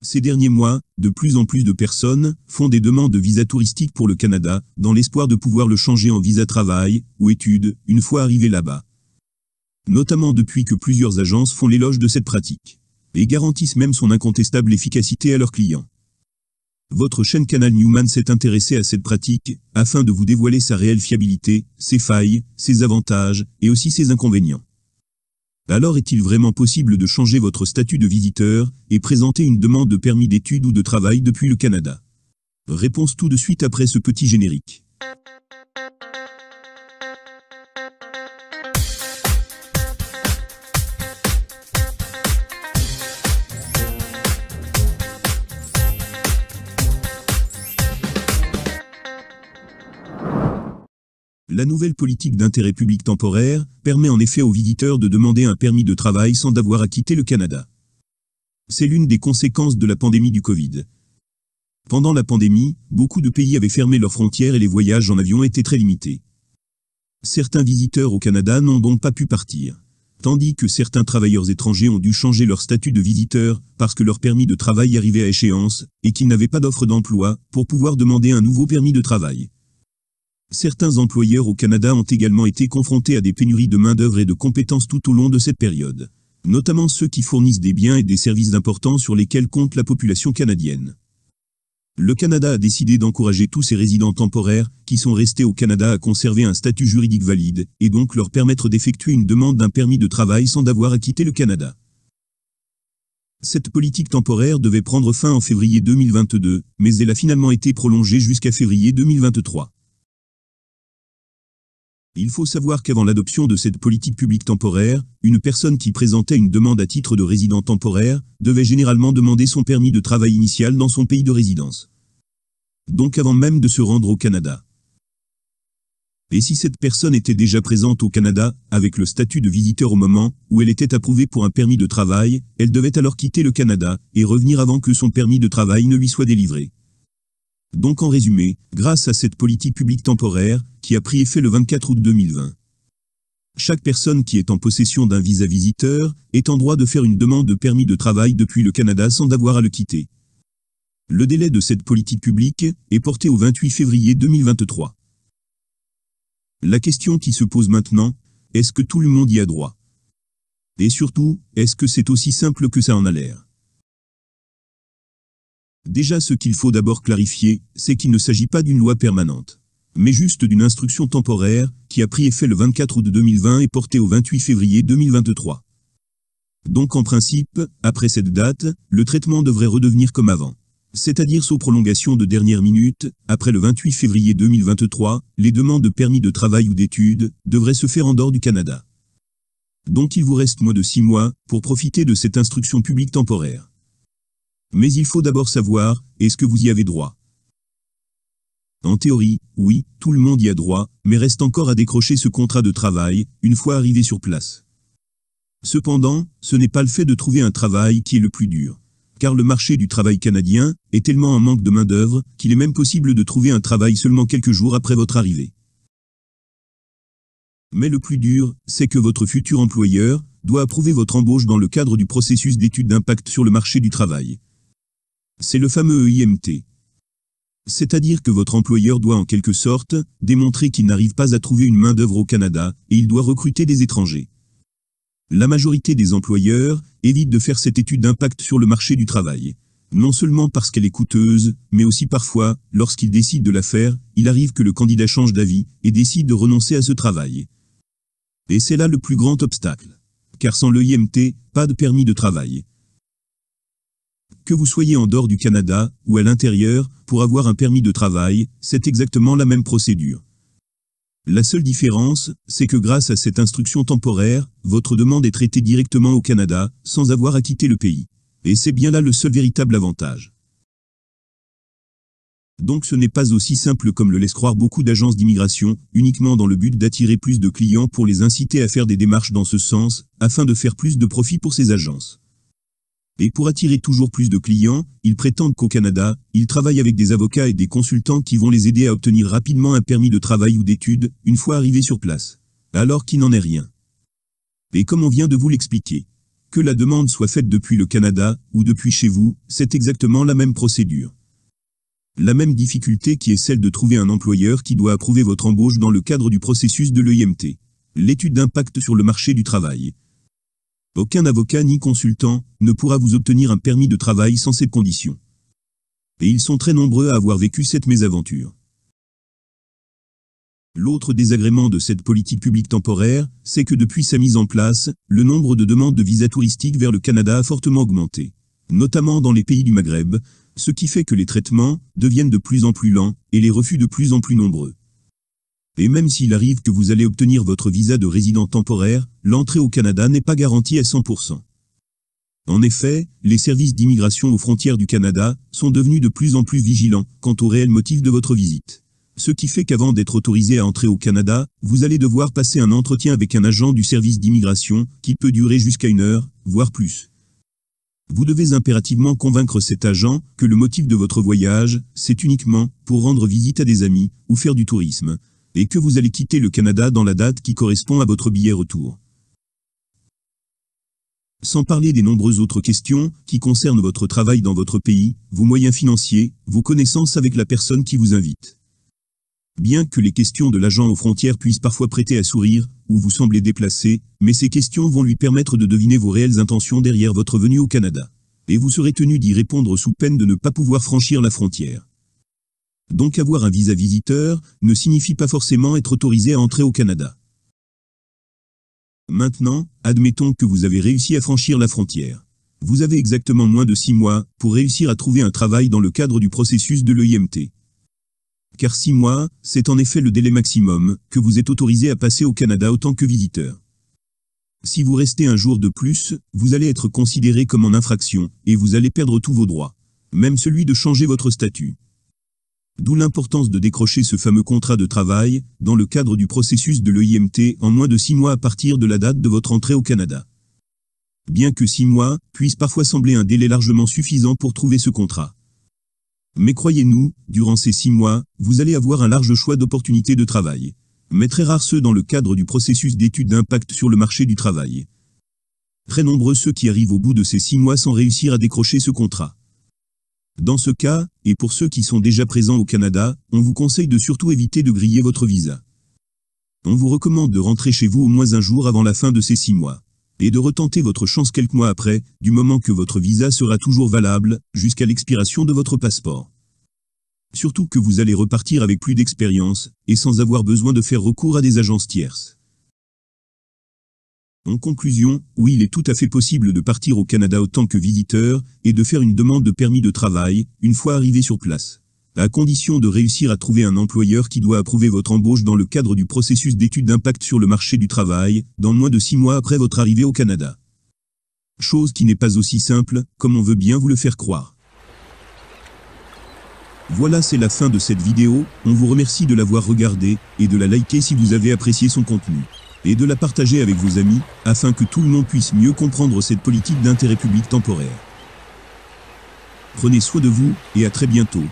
Ces derniers mois, de plus en plus de personnes font des demandes de visa touristique pour le Canada, dans l'espoir de pouvoir le changer en visa travail ou études, une fois arrivé là-bas. Notamment depuis que plusieurs agences font l'éloge de cette pratique, et garantissent même son incontestable efficacité à leurs clients. Votre chaîne Canal Newman s'est intéressée à cette pratique, afin de vous dévoiler sa réelle fiabilité, ses failles, ses avantages, et aussi ses inconvénients. Alors est-il vraiment possible de changer votre statut de visiteur et présenter une demande de permis d'études ou de travail depuis le Canada Réponse tout de suite après ce petit générique. La nouvelle politique d'intérêt public temporaire permet en effet aux visiteurs de demander un permis de travail sans d'avoir à quitter le Canada. C'est l'une des conséquences de la pandémie du Covid. Pendant la pandémie, beaucoup de pays avaient fermé leurs frontières et les voyages en avion étaient très limités. Certains visiteurs au Canada n'ont donc pas pu partir. Tandis que certains travailleurs étrangers ont dû changer leur statut de visiteur parce que leur permis de travail arrivait à échéance et qu'ils n'avaient pas d'offre d'emploi pour pouvoir demander un nouveau permis de travail. Certains employeurs au Canada ont également été confrontés à des pénuries de main-d'œuvre et de compétences tout au long de cette période, notamment ceux qui fournissent des biens et des services importants sur lesquels compte la population canadienne. Le Canada a décidé d'encourager tous ces résidents temporaires qui sont restés au Canada à conserver un statut juridique valide et donc leur permettre d'effectuer une demande d'un permis de travail sans d'avoir à quitter le Canada. Cette politique temporaire devait prendre fin en février 2022, mais elle a finalement été prolongée jusqu'à février 2023. Il faut savoir qu'avant l'adoption de cette politique publique temporaire, une personne qui présentait une demande à titre de résident temporaire devait généralement demander son permis de travail initial dans son pays de résidence. Donc avant même de se rendre au Canada. Et si cette personne était déjà présente au Canada, avec le statut de visiteur au moment où elle était approuvée pour un permis de travail, elle devait alors quitter le Canada et revenir avant que son permis de travail ne lui soit délivré. Donc en résumé, grâce à cette politique publique temporaire, qui a pris effet le 24 août 2020. Chaque personne qui est en possession d'un visa visiteur est en droit de faire une demande de permis de travail depuis le Canada sans avoir à le quitter. Le délai de cette politique publique est porté au 28 février 2023. La question qui se pose maintenant, est-ce que tout le monde y a droit Et surtout, est-ce que c'est aussi simple que ça en a l'air Déjà ce qu'il faut d'abord clarifier, c'est qu'il ne s'agit pas d'une loi permanente, mais juste d'une instruction temporaire qui a pris effet le 24 août 2020 et portée au 28 février 2023. Donc en principe, après cette date, le traitement devrait redevenir comme avant. C'est-à-dire sous prolongation de dernière minute, après le 28 février 2023, les demandes de permis de travail ou d'études devraient se faire en dehors du Canada. Donc il vous reste moins de 6 mois pour profiter de cette instruction publique temporaire. Mais il faut d'abord savoir, est-ce que vous y avez droit en théorie, oui, tout le monde y a droit, mais reste encore à décrocher ce contrat de travail, une fois arrivé sur place. Cependant, ce n'est pas le fait de trouver un travail qui est le plus dur. Car le marché du travail canadien est tellement en manque de main-d'œuvre qu'il est même possible de trouver un travail seulement quelques jours après votre arrivée. Mais le plus dur, c'est que votre futur employeur doit approuver votre embauche dans le cadre du processus d'étude d'impact sur le marché du travail. C'est le fameux EIMT. C'est-à-dire que votre employeur doit en quelque sorte démontrer qu'il n'arrive pas à trouver une main-d'œuvre au Canada et il doit recruter des étrangers. La majorité des employeurs évitent de faire cette étude d'impact sur le marché du travail. Non seulement parce qu'elle est coûteuse, mais aussi parfois, lorsqu'ils décident de la faire, il arrive que le candidat change d'avis et décide de renoncer à ce travail. Et c'est là le plus grand obstacle. Car sans le IMT, pas de permis de travail. Que vous soyez en dehors du Canada ou à l'intérieur, pour avoir un permis de travail, c'est exactement la même procédure. La seule différence, c'est que grâce à cette instruction temporaire, votre demande est traitée directement au Canada, sans avoir à quitter le pays. Et c'est bien là le seul véritable avantage. Donc ce n'est pas aussi simple comme le laissent croire beaucoup d'agences d'immigration, uniquement dans le but d'attirer plus de clients pour les inciter à faire des démarches dans ce sens, afin de faire plus de profit pour ces agences. Et pour attirer toujours plus de clients, ils prétendent qu'au Canada, ils travaillent avec des avocats et des consultants qui vont les aider à obtenir rapidement un permis de travail ou d'études, une fois arrivés sur place. Alors qu'il n'en est rien. Et comme on vient de vous l'expliquer, que la demande soit faite depuis le Canada, ou depuis chez vous, c'est exactement la même procédure. La même difficulté qui est celle de trouver un employeur qui doit approuver votre embauche dans le cadre du processus de l'EIMT. L'étude d'impact sur le marché du travail. Aucun avocat ni consultant ne pourra vous obtenir un permis de travail sans ces conditions. Et ils sont très nombreux à avoir vécu cette mésaventure. L'autre désagrément de cette politique publique temporaire, c'est que depuis sa mise en place, le nombre de demandes de visas touristiques vers le Canada a fortement augmenté, notamment dans les pays du Maghreb, ce qui fait que les traitements deviennent de plus en plus lents et les refus de plus en plus nombreux et même s'il arrive que vous allez obtenir votre visa de résident temporaire, l'entrée au Canada n'est pas garantie à 100%. En effet, les services d'immigration aux frontières du Canada sont devenus de plus en plus vigilants quant au réel motif de votre visite. Ce qui fait qu'avant d'être autorisé à entrer au Canada, vous allez devoir passer un entretien avec un agent du service d'immigration qui peut durer jusqu'à une heure, voire plus. Vous devez impérativement convaincre cet agent que le motif de votre voyage, c'est uniquement pour rendre visite à des amis ou faire du tourisme et que vous allez quitter le Canada dans la date qui correspond à votre billet retour. Sans parler des nombreuses autres questions qui concernent votre travail dans votre pays, vos moyens financiers, vos connaissances avec la personne qui vous invite. Bien que les questions de l'agent aux frontières puissent parfois prêter à sourire, ou vous sembler déplacé, mais ces questions vont lui permettre de deviner vos réelles intentions derrière votre venue au Canada. Et vous serez tenu d'y répondre sous peine de ne pas pouvoir franchir la frontière. Donc avoir un visa visiteur ne signifie pas forcément être autorisé à entrer au Canada. Maintenant, admettons que vous avez réussi à franchir la frontière. Vous avez exactement moins de 6 mois pour réussir à trouver un travail dans le cadre du processus de l'EIMT. Car six mois, c'est en effet le délai maximum que vous êtes autorisé à passer au Canada autant que visiteur. Si vous restez un jour de plus, vous allez être considéré comme en infraction et vous allez perdre tous vos droits, même celui de changer votre statut. D'où l'importance de décrocher ce fameux contrat de travail, dans le cadre du processus de l'EIMT, en moins de six mois à partir de la date de votre entrée au Canada. Bien que six mois puisse parfois sembler un délai largement suffisant pour trouver ce contrat. Mais croyez-nous, durant ces six mois, vous allez avoir un large choix d'opportunités de travail. Mais très rares ceux dans le cadre du processus d'études d'impact sur le marché du travail. Très nombreux ceux qui arrivent au bout de ces six mois sans réussir à décrocher ce contrat. Dans ce cas, et pour ceux qui sont déjà présents au Canada, on vous conseille de surtout éviter de griller votre visa. On vous recommande de rentrer chez vous au moins un jour avant la fin de ces six mois, et de retenter votre chance quelques mois après, du moment que votre visa sera toujours valable, jusqu'à l'expiration de votre passeport. Surtout que vous allez repartir avec plus d'expérience, et sans avoir besoin de faire recours à des agences tierces. En conclusion, oui il est tout à fait possible de partir au Canada autant que visiteur, et de faire une demande de permis de travail, une fois arrivé sur place. À condition de réussir à trouver un employeur qui doit approuver votre embauche dans le cadre du processus d'étude d'impact sur le marché du travail, dans moins de 6 mois après votre arrivée au Canada. Chose qui n'est pas aussi simple, comme on veut bien vous le faire croire. Voilà c'est la fin de cette vidéo, on vous remercie de l'avoir regardée, et de la liker si vous avez apprécié son contenu et de la partager avec vos amis, afin que tout le monde puisse mieux comprendre cette politique d'intérêt public temporaire. Prenez soin de vous, et à très bientôt.